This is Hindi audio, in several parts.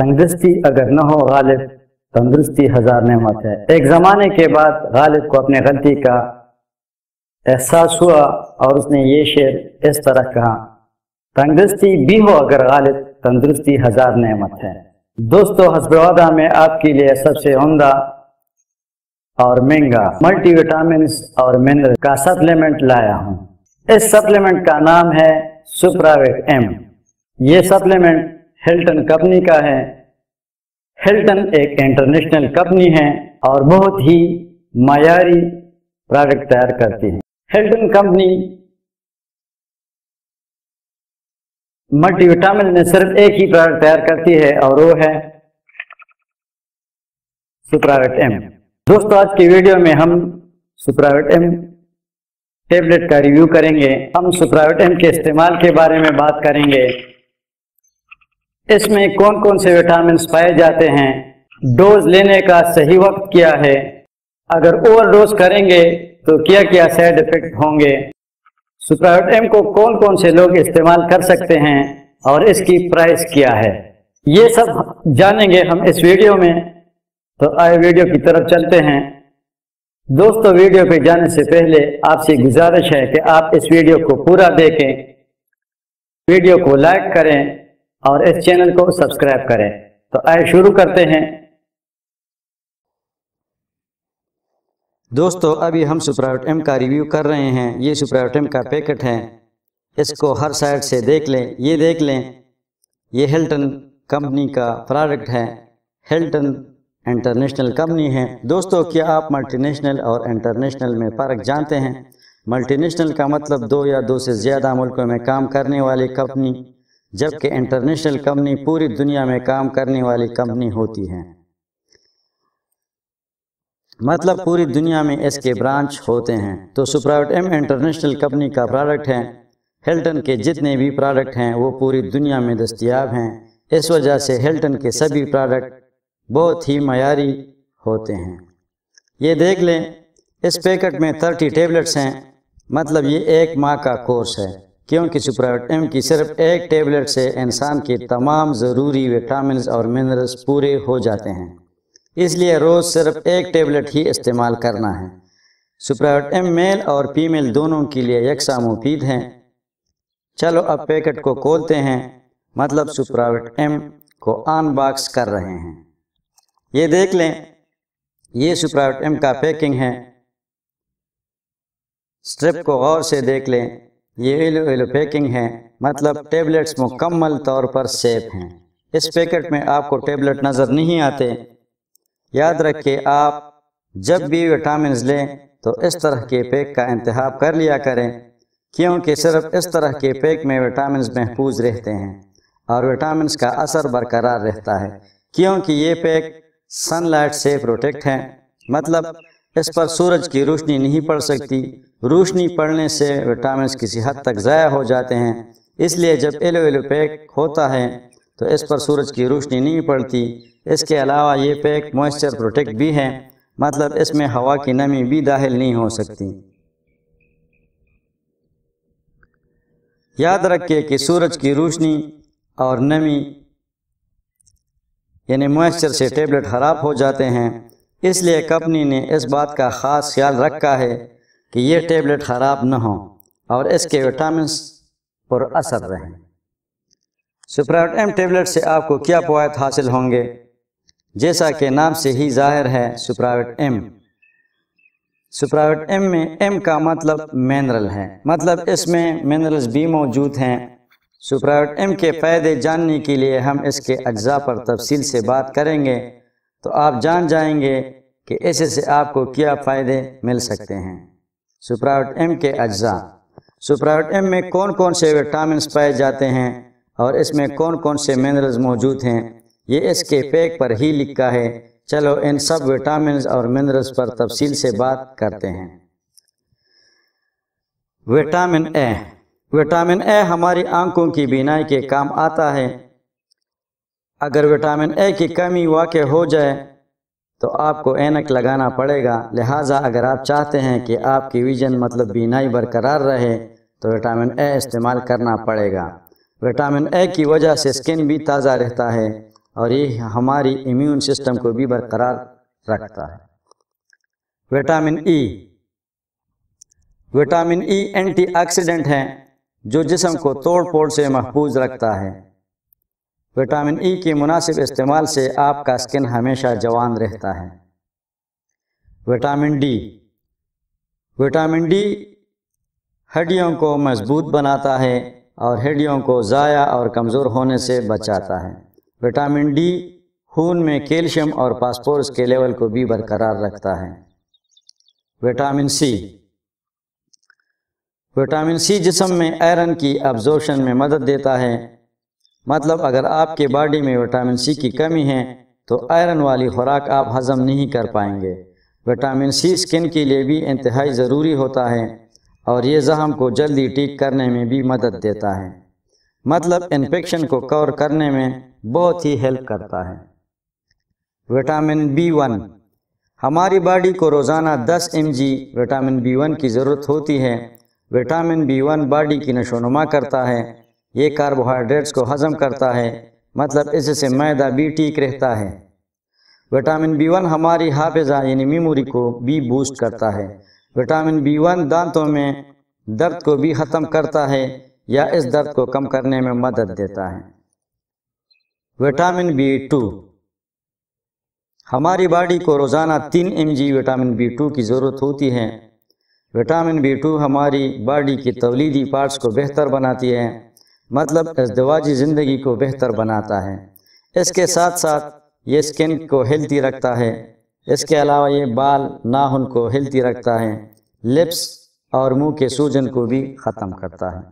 तंदरुस्ती अगर न हो गालिब तंदरुस्ती हजार नमत है एक ज़माने के बाद गालिब को अपने गलती का एहसास हुआ और उसने ये शेर इस तरह कहा तंदरुस्ती भी हो अगर गालिब तंदरुस्ती हजार नमत है दोस्तों हसबवादा में आपके लिए सबसे उमदा और महंगा विटामिन और मिनरल का सप्लीमेंट लाया हूँ इस सप्लीमेंट का नाम है सुप्रावेट एम ये सप्लीमेंट हिल्टन कंपनी का है हिल्टन एक इंटरनेशनल कंपनी है और बहुत ही मायारी प्रोडक्ट तैयार करती है हिल्टन कंपनी मल्टीविटामिन में सिर्फ एक ही प्रोडक्ट तैयार करती है और वो है सुप्रावेट एम दोस्तों आज की वीडियो में हम सुप्रावेट एम टेबलेट का रिव्यू करेंगे हम सुप्रावेट एम के इस्तेमाल के बारे में बात करेंगे इसमें कौन कौन से विटामिन पाए जाते हैं डोज लेने का सही वक्त क्या है अगर ओवर डोज करेंगे तो क्या क्या साइड इफेक्ट होंगे सुप्राइट एम को कौन कौन से लोग इस्तेमाल कर सकते हैं और इसकी प्राइस क्या है ये सब जानेंगे हम इस वीडियो में तो आए वीडियो की तरफ चलते हैं दोस्तों वीडियो पे जाने से पहले आपसे गुजारिश है कि आप इस वीडियो को पूरा देखें वीडियो को लाइक करें और इस चैनल को सब्सक्राइब करें तो आए शुरू करते हैं दोस्तों अभी हम सुप्रावट एम का रिव्यू कर रहे हैं ये सुप्रावट एम का पैकेट है इसको हर साइड से देख लें ये देख लें ये हेल्टन कंपनी का प्रोडक्ट है हेल्टन इंटरनेशनल कंपनी है दोस्तों क्या आप मल्टीनेशनल और इंटरनेशनल में फ़र्क जानते हैं मल्टीनेशनल का मतलब दो या दो से ज़्यादा मुल्कों में काम करने वाली कंपनी जबकि इंटरनेशनल कंपनी पूरी दुनिया में काम करने वाली कंपनी होती है मतलब, मतलब पूरी दुनिया में इसके ब्रांच होते हैं तो सुप्राइवेट एम इंटरनेशनल कंपनी का प्रोडक्ट है हिल्टन के जितने भी प्रोडक्ट हैं वो पूरी दुनिया में दस्तियाब हैं इस वजह से हिल्टन के सभी प्रोडक्ट बहुत ही मयारी होते हैं ये देख लें इस पैकेट में थर्टी टेबलेट्स हैं मतलब, मतलब ये एक माह का कोर्स है क्योंकि सुप्रावटम की सिर्फ एक टेबलेट से इंसान के तमाम ज़रूरी विटामिन और मिनरल्स पूरे हो जाते हैं इसलिए रोज़ सिर्फ एक टेबलेट ही इस्तेमाल करना है सुप्रावटम मेल और फीमेल दोनों के लिए यकसा मुफीद हैं चलो अब पैकेट को खोलते हैं मतलब सुप्रावट एम को अनबॉक्स कर रहे हैं ये देख लें ये सुप्रावट एम का पैकिंग है स्ट्रिप को गौर से देख लें ये एलो एलो पैकिंग है मतलब टेबलेट्स मुकम्मल तौर पर सेफ हैं इस पैकेट में आपको टेबलेट नज़र नहीं आते याद रखें आप जब भी विटामिन लें तो इस तरह के पैक का इंतहा कर लिया करें क्योंकि सिर्फ इस तरह के पैक में विटामिन महफूज रहते हैं और विटामिन का असर बरकरार रहता है क्योंकि ये पैक सनलाइट से प्रोटेक्ट हैं मतलब इस पर सूरज की रोशनी नहीं पड़ सकती रोशनी पड़ने से विटामिन किसी हद तक ज़ाया हो जाते हैं इसलिए जब एलो एलो पैक होता है तो इस पर सूरज की रोशनी नहीं पड़ती इसके अलावा ये पैक मॉइस्चर प्रोटेक्ट भी है मतलब इसमें हवा की नमी भी दाखिल नहीं हो सकती याद रखिए कि सूरज की रोशनी और नमी यानी मॉइस्चर से टेबलेट ख़राब हो जाते हैं इसलिए कंपनी ने इस बात का ख़ास ख्याल रखा है कि ये टेबलेट ख़राब न हो और इसके विटामिन पर असर रहें सुप्राउट एम टेबलेट से आपको क्या फ़वाद हासिल होंगे जैसा कि नाम से ही जाहिर है सुप्रावट एम सुप्रावट एम में एम का मतलब मिनरल है मतलब इसमें मिनरल्स भी मौजूद हैं सुप्रावट एम के फ़ायदे जानने के लिए हम इसके अज्जा पर तफसील से बात करेंगे तो आप जान जाएंगे कि ऐसे से आपको क्या फ़ायदे मिल सकते हैं सुप्रावट एम के अज्जा सुप्रावट एम में कौन कौन से विटामिन पाए जाते हैं और इसमें कौन कौन से मिनरल्स मौजूद हैं ये इसके पैक पर ही लिखा है चलो इन सब विटामिन और मिनरल्स पर तफसील से बात करते हैं विटामिन ए विटामिन ए हमारी आंखों की बीनाई के काम आता है अगर विटामिन ए की कमी वाक़ हो जाए तो आपको एनक लगाना पड़ेगा लिहाजा अगर आप चाहते हैं कि आपकी विजन मतलब बीनाई बरकरार रहे तो विटामिन ए इस्तेमाल करना पड़ेगा विटामिन ए की वजह से स्किन भी ताज़ा रहता है और ये हमारी इम्यून सिस्टम को भी बरकरार रखता है vitamin E e। Vitamin E e antioxidant है जो जिसम को तोड़ फोड़ से महफूज रखता है विटामिन ई e के मुनासिब इस्तेमाल से आपका स्किन हमेशा जवान रहता है विटामिन डी विटामिन डी हड्डियों को मजबूत बनाता है और हड्डियों को ज़ाया और कमज़ोर होने से बचाता है विटामिन डी खून में कैल्शियम और पासपोर्स के लेवल को भी बरकरार रखता है विटामिन सी विटामिन सी जिसम में आयरन की अब्जॉर्प्शन में मदद देता है मतलब अगर आपके बॉडी में विटामिन सी की कमी है तो आयरन वाली खुराक आप हजम नहीं कर पाएंगे विटामिन सी स्किन के लिए भी इंतहाई ज़रूरी होता है और ये जहम को जल्दी ठीक करने में भी मदद देता है मतलब इन्फेक्शन को कवर करने में बहुत ही हेल्प करता है विटामिन बी वन हमारी बॉडी को रोज़ाना 10 M G vitamin B one की ज़रूरत होती है विटामिन बी वन बॉडी की नशोनुमा करता है ये कार्बोहाइड्रेट्स को हजम करता है मतलब इससे मैदा भी ठीक रहता है विटामिन बी वन हमारी हाफिजा यानी मेमोरी को भी बूस्ट करता है विटामिन बी वन दांतों में दर्द को भी ख़त्म करता है या इस दर्द को कम करने में मदद देता है विटामिन बी टू हमारी बॉडी को रोज़ाना तीन M G vitamin B two की ज़रूरत होती है विटामिन बी टू हमारी बॉडी की तवलीदी पार्ट्स को बेहतर बनाती है मतलब अजदवाजी ज़िंदगी को बेहतर बनाता है इसके साथ साथ ये स्किन को हेल्थी रखता है इसके अलावा ये बाल नाखून को हेल्थी रखता है लिप्स और मुंह के सूजन को भी ख़त्म करता है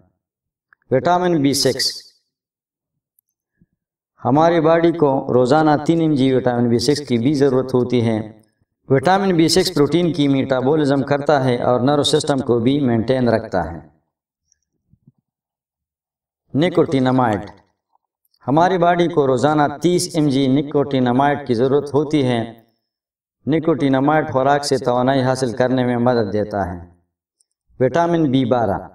विटामिन बी सिक्स हमारी बॉडी को रोज़ाना तीन M G vitamin B six की भी ज़रूरत होती है विटामिन बी सिक्स प्रोटीन की मेटाबॉलिज्म करता है और नर्व सिस्टम को भी मेंटेन रखता है निकोटिनामाइड हमारी बॉडी को रोज़ाना 30 एम जी निकोटिनामाइड की ज़रूरत होती है निकोटिनामाइड खुराक से तोानाई हासिल करने में मदद देता है विटामिन बी बारह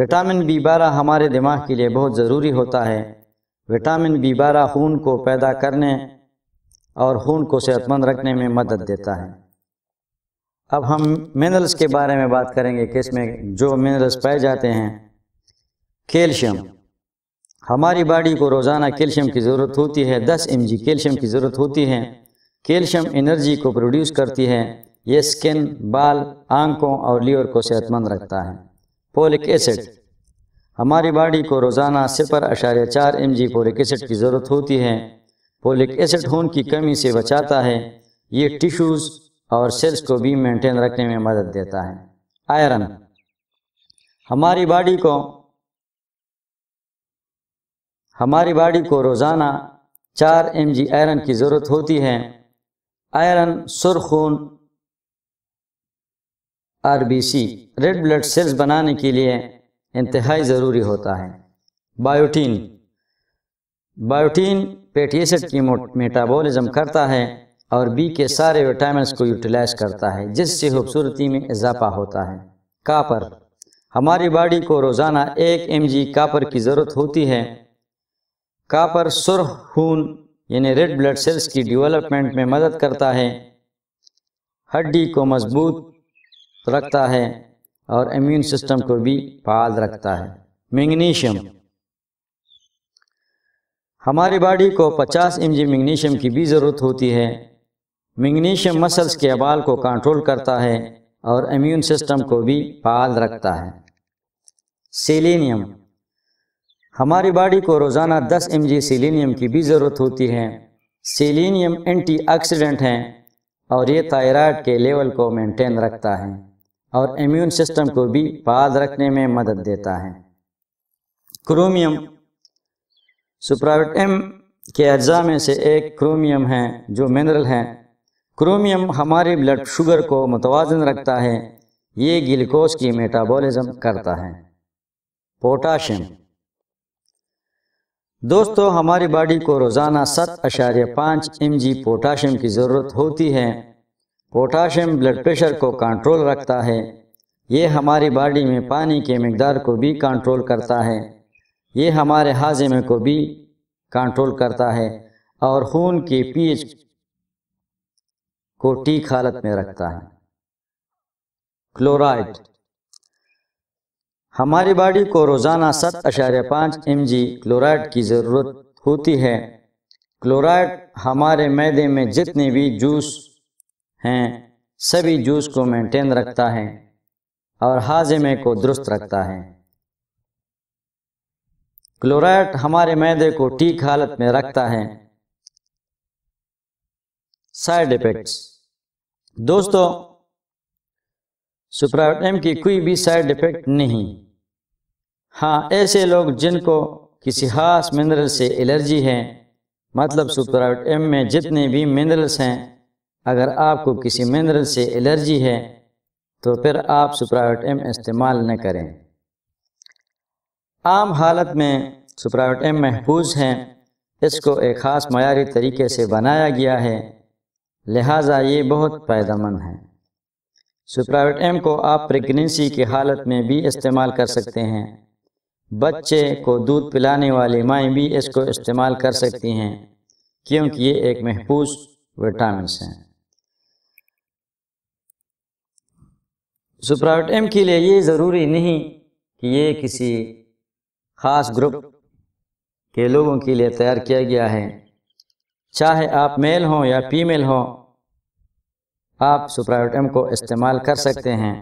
विटामिन बी बारह हमारे दिमाग के लिए बहुत ज़रूरी होता है विटामिन बी बारह खून को पैदा करने और खून को सेहतमंद रखने में मदद देता है अब हम मिनरल्स के बारे में बात करेंगे कि इसमें जो मिनरल्स पाए जाते हैं कैल्शियम हमारी बॉडी को रोज़ाना कैल्शियम की ज़रूरत होती है 10 एम कैल्शियम की ज़रूरत होती है कैल्शियम एनर्जी को प्रोड्यूस करती है यह स्किन बाल आंखों और लीवर को सेहतमंद रखता है पोलिक एसिड हमारी बॉडी को रोज़ाना सिपर अशारे चार एम पोलिक एसिड की ज़रूरत होती है पोलिक एसिड खून की कमी से बचाता है ये टिश्यूज़ और सेल्स को भी मेंटेन रखने में मदद देता है आयरन हमारी बॉडी को हमारी बॉडी को रोज़ाना चार एम जी आयरन की ज़रूरत होती है आयरन सुरखून R B C red blood cells बनाने के लिए इंतहाई ज़रूरी होता है बायोटीन बायोटीन पेट एसिड की मेटाबॉलिज्म करता है और बी के सारे विटामिन को यूटिलाइज करता है जिससे खूबसूरती में इजाफा होता है कापर हमारी बॉडी को रोज़ाना एक एम जी कापर की ज़रूरत होती है कापर सुरख खून यानी रेड ब्लड सेल्स की डेवलपमेंट में मदद करता है हड्डी को मजबूत रखता है और इम्यून सिस्टम को भी फाल रखता है मैग्नीशियम हमारी बॉडी को 50 एम मैग्नीशियम की भी ज़रूरत होती है मैग्नीशियम मसल्स के अबाल को कंट्रोल करता है और इम्यून सिस्टम को भी फाल रखता है सेलेनियम हमारी बॉडी को रोज़ाना 10 एम सेलेनियम की भी ज़रूरत होती है सेलेनियम एंटीऑक्सीडेंट हैं और ये थायराइड के लेवल को मेंटेन रखता है और इम्यून सिस्टम को भी पाद रखने में मदद देता है क्रोमियम सुप्राविट एम के अज्जा में से एक क्रोमियम है जो मिनरल है क्रोमियम हमारे ब्लड शुगर को मतवाजन रखता है ये ग्लूकोज की मेटाबॉलिज्म करता है पोटाशियम दोस्तों हमारी बॉडी को रोज़ाना सत अशार्य पाँच एम जी पोटाशियम की ज़रूरत होती है पोटाशियम ब्लड प्रेशर को कंट्रोल रखता है ये हमारी बॉडी में पानी के मकदार को भी कंट्रोल करता है ये हमारे हाजमे को भी कंट्रोल करता है और खून के पीएच को ठीक हालत में रखता है क्लोराइड हमारी बॉडी को रोज़ाना सात अशार्य पाँच एम जी क्लोराइड की ज़रूरत होती है क्लोराइड हमारे मैदे में जितने भी जूस हैं सभी जूस को मेंटेन रखता है और हाजमे को दुरुस्त रखता है क्लोराइड हमारे मैदे को ठीक हालत में रखता है साइड इफेक्ट्स दोस्तों सुप्राइट एम की कोई भी साइड इफेक्ट नहीं हाँ ऐसे लोग जिनको किसी खास मिनरल से एलर्जी है मतलब सुपराइट एम में जितने भी मिनरल्स हैं अगर आपको किसी मिनरल से एलर्जी है तो फिर आप सुपराइट एम इस्तेमाल न करें आम हालत में सुपराइट एम महफूज हैं इसको एक ख़ास मयारी तरीके से बनाया गया है लिहाजा ये बहुत फ़ायदेमंद है सुपराइट एम को आप प्रेगनेंसी की हालत में भी इस्तेमाल कर सकते हैं बच्चे को दूध पिलाने वाली माएँ भी इसको इस्तेमाल कर सकती हैं क्योंकि ये एक महफूज विटामिन हैं सुप्राविट एम के लिए ये ज़रूरी नहीं कि ये किसी ख़ास ग्रुप के लोगों के लिए तैयार किया गया है चाहे आप मेल हों या फीमेल हों आप सुप्राविट एम को इस्तेमाल कर सकते हैं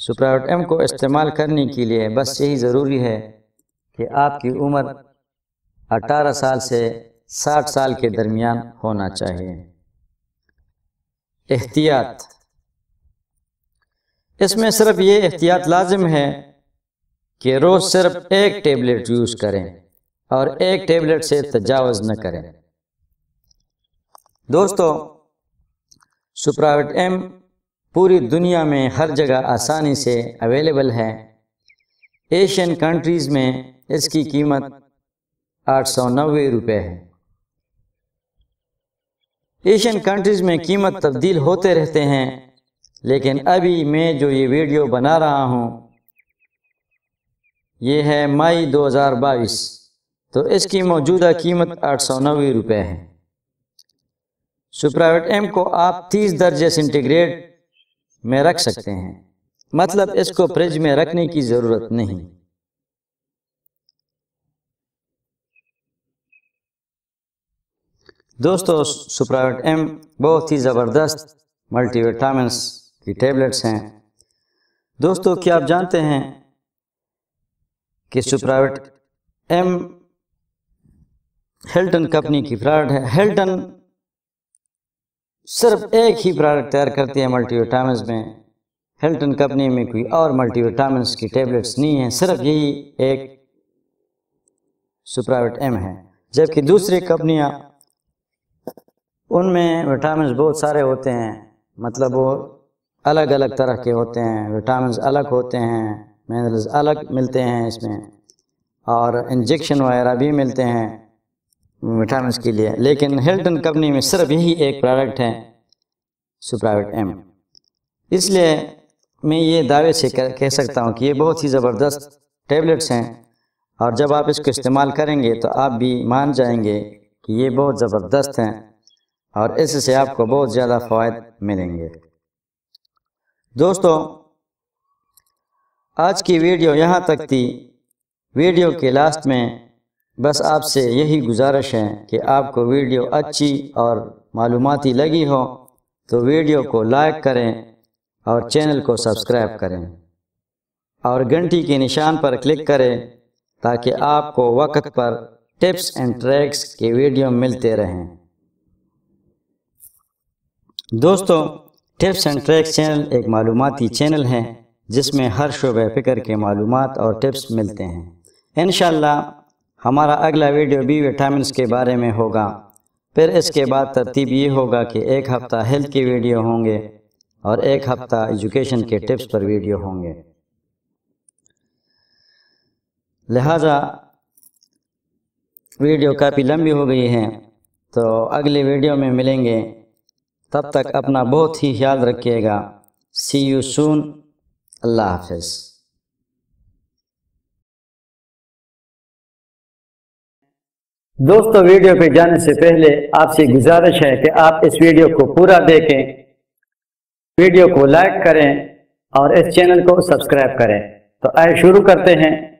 सुप्राउट एम को इस्तेमाल करने के लिए बस यही ज़रूरी है कि आपकी उम्र 18 साल से 60 साल के दरमियान होना चाहिए एहतियात इसमें सिर्फ ये एहतियात लाजिम है कि रोज़ सिर्फ एक टेबलेट यूज़ करें और एक टेबलेट से तजावज़ न करें दोस्तों सुप्रावट एम पूरी दुनिया में हर जगह आसानी से अवेलेबल है एशियन कंट्रीज़ में इसकी कीमत आठ सौ नब्बे रुपये है एशियन कंट्रीज़ में कीमत तब्दील होते रहते हैं लेकिन अभी मैं जो ये वीडियो बना रहा हूँ ये है मई 2022 तो इसकी मौजूदा कीमत आठ सौ नब्बे रुपये है सुप्राइवेट एम को आप 30 दर्जे सेंटीग्रेड में रख सकते हैं मतलब, मतलब इसको फ्रिज में रखने की ज़रूरत नहीं दोस्तों सुप्रावेट एम बहुत ही ज़बरदस्त मल्टीविटामिन की टेबलेट्स हैं दोस्तों क्या आप जानते हैं कि सुप्रावेट एम हेल्टन कंपनी की प्रोडक्ट है हेल्टन सिर्फ एक ही प्रोडक्ट तैयार करती है मल्टीविटामिन में हिल्टन कंपनी में कोई और मल्टीविटामिन की टेबलेट्स नहीं है सिर्फ यही एक सुप्राविट एम है जबकि दूसरी कंपनियाँ उनमें विटामिन बहुत सारे होते हैं मतलब वो अलग अलग तरह के होते हैं विटामिन अलग होते हैं मिनरल्स अलग मिलते हैं इसमें और इंजेक्शन वगैरह भी मिलते हैं विटामिन के लिए लेकिन हिल्टन कंपनी में सिर्फ यही एक प्रोडक्ट है सुप्राइवेट एम इसलिए मैं ये दावे से कह सकता हूँ कि ये बहुत ही ज़बरदस्त टेबलेट्स हैं और जब आप इसको इस्तेमाल करेंगे तो आप भी मान जाएंगे कि ये बहुत ज़बरदस्त हैं और इससे आपको बहुत ज़्यादा फ़ायद मिलेंगे दोस्तों आज की वीडियो यहाँ तक थी वीडियो के लास्ट में बस आपसे यही गुजारिश है कि आपको वीडियो अच्छी और मालूमती लगी हो तो वीडियो को लाइक करें और चैनल को सब्सक्राइब करें और घंटी के निशान पर क्लिक करें ताकि आपको वक्त पर टिप्स एंड ट्रैक्स के वीडियो मिलते रहें दोस्तों टिप्स एंड ट्रैक्स चैनल एक मालूमती चैनल है जिसमें हर शुब फ़िक्र के मालूम और टिप्स मिलते हैं इन हमारा अगला वीडियो बी विटामिन के बारे में होगा फिर इसके बाद तरतीब ये होगा कि एक हफ़्ता हेल्थ के वीडियो होंगे और एक हफ़्ता एजुकेशन के टिप्स पर वीडियो होंगे लिहाजा वीडियो काफ़ी लंबी हो गई है तो अगले वीडियो में मिलेंगे तब तक अपना बहुत ही ख्याल रखिएगा सी यू सून अल्लाह हाफिज़ दोस्तों वीडियो पे जाने से पहले आपसे गुजारिश है कि आप इस वीडियो को पूरा देखें वीडियो को लाइक करें और इस चैनल को सब्सक्राइब करें तो आए शुरू करते हैं